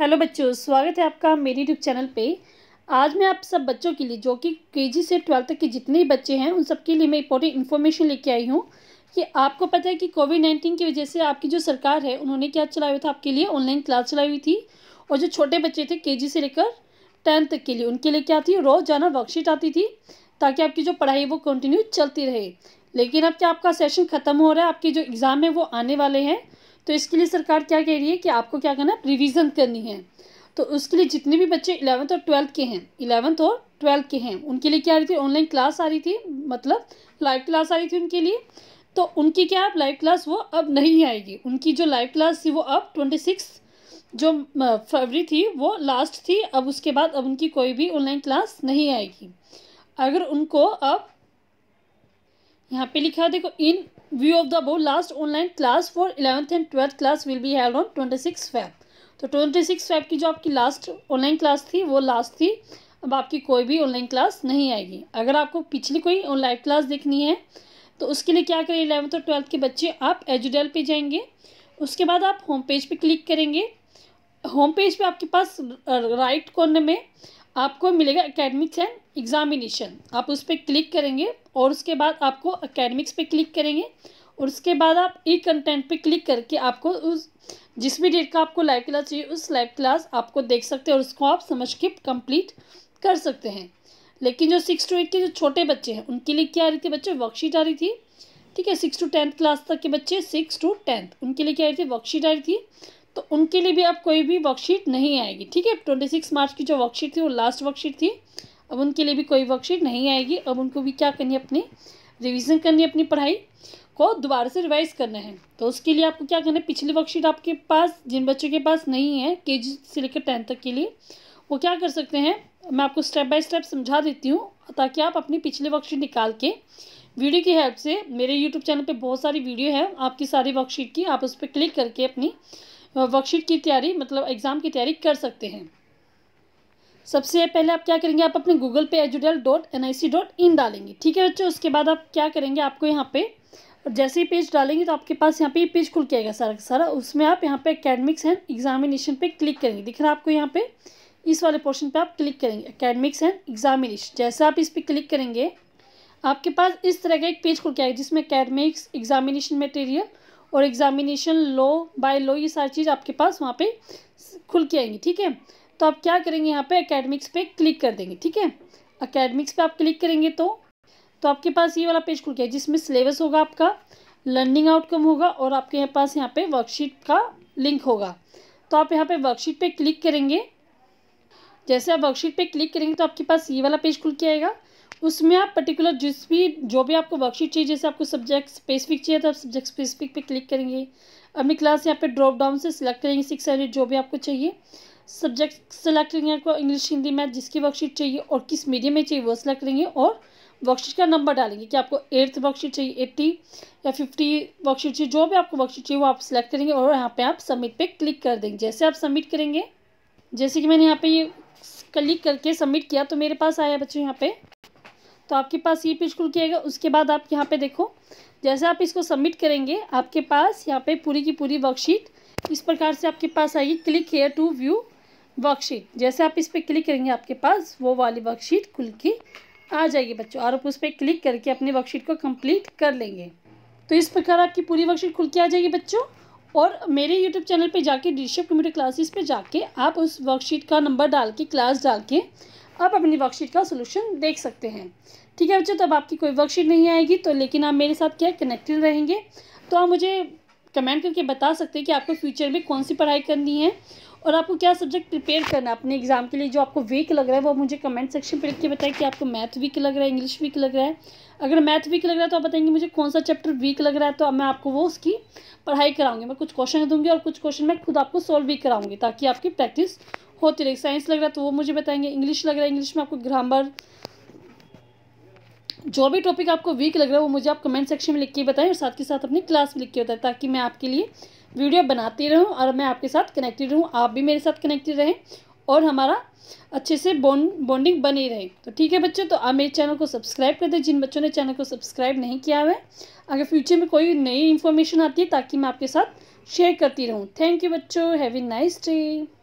hello बच्चों स्वागत है आपका मेरे यूट्यूब चैनल पे आज मैं आप सब बच्चों के लिए जो कि केजी से ट्वेल्थ तक के जितने भी बच्चे हैं उन सब के लिए मैं इंपॉर्टेंट इन्फॉर्मेशन लेके आई हूँ कि आपको पता है कि कोविड नाइन्टीन की वजह से आपकी जो सरकार है उन्होंने क्या चलाया हुआ था आपके लिए ऑनलाइन क्लास चलाई हुई थी और जो छोटे बच्चे थे के से लेकर टेंथ तक के लिए उनके लिए क्या थी रोज़ जाना वर्कशीट आती थी ताकि आपकी जो पढ़ाई वो कंटिन्यू चलती रहे लेकिन अब क्या आपका सेशन ख़त्म हो रहा है आपके जो एग्ज़ाम है वो आने वाले हैं तो इसके लिए सरकार क्या कह रही है कि आपको क्या करना है रिविज़न करनी है तो उसके लिए जितने भी बच्चे इलेवंथ और ट्वेल्थ के हैं इलेवंथ और ट्वेल्थ के हैं उनके लिए क्या आ रही थी ऑनलाइन क्लास आ रही थी मतलब लाइव क्लास आ रही थी उनके लिए तो उनकी क्या लाइव क्लास वो अब नहीं आएगी उनकी जो लाइव क्लास थी वो अब ट्वेंटी सिक्स जो फरवरी थी वो लास्ट थी अब उसके बाद अब उनकी कोई भी ऑनलाइन क्लास नहीं आएगी अगर उनको अब यहाँ पे लिखा देखो in view of the board last online class for eleventh and twelfth class will be held on twenty six Feb तो ट्वेंटी सिक्स फैब की जो आपकी लास्ट ऑनलाइन क्लास थी वो लास्ट थी अब आपकी कोई भी ऑनलाइन क्लास नहीं आएगी अगर आपको पिछली कोई ऑनलाइन क्लास देखनी है तो उसके लिए क्या करें इलेवंथ और ट्वेल्थ के बच्चे आप एजुडेल पे जाएंगे उसके बाद आप होम पेज पे क्लिक करेंगे होम पेज पे आपके पास राइट कॉर्नर में आपको मिलेगा अकेडमिक्स एंड एग्ज़ामिनेशन आप उस पर क्लिक करेंगे और उसके बाद आपको अकेडमिक्स पे क्लिक करेंगे और उसके बाद आप ई कंटेंट पे क्लिक करके आपको उस जिस भी डेट का आपको लाइव क्लास चाहिए उस लाइव क्लास आपको देख सकते हैं और उसको आप समझ के कंप्लीट कर सकते हैं लेकिन जो सिक्स टू एट के जो छोटे बच्चे हैं उनके लिए क्या आ रही थी बच्चे वर्कशीट आ रही थी ठीक है सिक्स टू टेंथ क्लास तक के बच्चे सिक्स टू टेंथ उनके लिए क्या आ रही थी वर्कशीट आ रही थी तो उनके लिए भी अब कोई भी वर्कशीट नहीं आएगी ठीक है ट्वेंटी सिक्स मार्च की जो वर्कशीट थी वो लास्ट वर्कशीट थी अब उनके लिए भी कोई वर्कशीट नहीं आएगी अब उनको भी क्या करनी है अपनी रिविज़न करनी है अपनी पढ़ाई को दोबारा से रिवाइज करना है तो उसके लिए आपको क्या करना है पिछली वर्कशीट आपके पास जिन बच्चों के पास नहीं है के से लेकर टेंथ तक के लिए वो क्या कर सकते हैं मैं आपको स्टेप बाय स्टेप समझा देती हूँ ताकि आप अपनी पिछली वर्कशीट निकाल के वीडियो की हेल्प से मेरे यूट्यूब चैनल पे बहुत सारी वीडियो है आपकी सारी वर्कशीट की आप उस पर क्लिक करके अपनी वर्कशीट की तैयारी मतलब एग्ज़ाम की तैयारी कर सकते हैं सबसे पहले आप क्या करेंगे आप अपने गूगल पे edudel dot N I C dot in डालेंगे ठीक है बच्चों उसके बाद आप क्या करेंगे आपको यहाँ पे और जैसे ही पेज डालेंगे तो आपके पास यहाँ पे ये पेज खुल के आएगा सारा सारा उसमें आप यहाँ पे अकेडमिक्स एंड एग्जामिनेशन पे क्लिक करेंगे दिख रहा है आपको यहाँ पे इस वाले पोर्शन पे आप क्लिक करेंगे अकेडमिक्स एंड एग्जामिनेशन जैसे आप इस पर क्लिक करेंगे आपके पास इस तरह का एक पेज खुल के आएगा जिसमें अकेडमिक्स एग्जामिनेशन मटेरियल और एग्ज़ामिनेशन लो बाय लो ये सारी चीज़ आपके पास वहाँ पे खुल के आएंगी ठीक है तो आप क्या करेंगे यहाँ पे अकेडमिक्स पे क्लिक कर देंगे ठीक है अकेडमिक्स पे आप क्लिक करेंगे तो तो आपके पास ये वाला पेज खुल गया जिसमें सिलेबस होगा आपका लर्निंग आउटकम होगा और आपके यहाँ पास यहाँ पर वर्कशीट का लिंक होगा तो आप यहाँ पर वर्कशीट पर क्लिक करेंगे जैसे आप वर्कशीट पर क्लिक करेंगे तो आपके पास ये वाला पेज खुल के आएगा उसमें आप पर्टिकुलर जिस भी जो भी आपको वर्कशीट चाहिए जैसे आपको सब्जेक्ट स्पेसिफिक चाहिए तो आप सब्जेक्ट स्पेसिफिक पे क्लिक करेंगे अपनी क्लास यहाँ पे ड्रॉप डाउन से सिलेक्ट करेंगे सिक्स हंड्रेड जो भी आपको चाहिए सब्जेक्ट सेलेक्ट करेंगे आपको इंग्लिश हिंदी मैथ जिसकी वर्कशीट चाहिए और किस मीडियम में चाहिए वो सिलेक्ट करेंगे और वर्कशीट का नंबर डालेंगे कि आपको एट्थ वर्कशीट चाहिए एट्टी या फिफ्टी वर्कशीट चाहिए जो भी आपको वर्कशीट चाहिए वो आप सिलेक्ट करेंगे और यहाँ पर आप सबमिट पर क्लिक कर देंगे जैसे आप सबमिट करेंगे जैसे कि मैंने यहाँ पर ये क्लिक करके सबमिट किया तो मेरे पास आया बच्चों यहाँ पर तो आपके पास ये पेज खुल के आएगा उसके बाद आप यहाँ पे देखो जैसे आप इसको सबमिट करेंगे आपके पास यहाँ पे पूरी की पूरी वर्कशीट इस प्रकार से आपके पास आएगी click here to view worksheet जैसे आप इस पर क्लिक करेंगे आपके पास वो वाली वर्कशीट खुल के आ जाएगी बच्चों और आप उस पर क्लिक करके अपनी वर्कशीट को कम्प्लीट कर लेंगे तो इस प्रकार आपकी पूरी वर्कशीट खुल के आ जाएगी बच्चों और मेरे यूट्यूब चैनल पे जाके डिजिटल कंप्यूटर क्लासेस पे जाके आप उस वर्कशीट का नंबर डाल के क्लास डाल के आप अपनी वर्कशीट का सोल्यूशन देख सकते हैं ठीक है बच्चों तब आपकी कोई वर्कशीट नहीं आएगी तो लेकिन आप मेरे साथ क्या कनेक्टेड रहेंगे तो आप मुझे कमेंट करके बता सकते हैं कि आपको फ्यूचर में कौन सी पढ़ाई करनी है और आपको क्या सब्जेक्ट प्रिपेयर करना अपने एग्ज़ाम के लिए जो आपको वीक लग रहा है वो मुझे कमेंट सेक्शन पर लिख के बताएं कि आपको मैथ वीक लग रहा है इंग्लिश वीक लग रहा है अगर मैथ वीक लग रहा है तो आप बताएंगे मुझे कौन सा चैप्टर वीक लग रहा है तो मैं आपको वो उसकी पढ़ाई कराऊंगी मैं कुछ क्वेश्चन दूंगी और कुछ क्वेश्चन मैं खुद आपको सॉल्व भी कराऊंगी ताकि आपकी प्रैक्टिस होती रही साइंस लग रहा तो वो मुझे बताएंगे इंग्लिश लग रहा है इंग्लिश में आपको ग्रामर जो भी टॉपिक आपको वीक लग रहा है वो मुझे आप कमेंट सेक्शन में लिख के बताएं और साथ के साथ अपनी क्लास में लिख के बताएं ताकि मैं आपके लिए वीडियो बनाती रहूं और मैं आपके साथ कनेक्टेड रहूं आप भी मेरे साथ कनेक्टेड रहें और हमारा अच्छे से बॉन्ड बॉन्डिंग बनी रहे तो ठीक है बच्चों तो आप मेरे चैनल को सब्सक्राइब कर दें जिन बच्चों ने चैनल को सब्सक्राइब नहीं किया हुआ है अगर फ्यूचर में कोई नई इन्फॉर्मेशन आती है ताकि मैं आपके साथ शेयर करती रहूँ थैंक यू बच्चों हैवी नाइस डे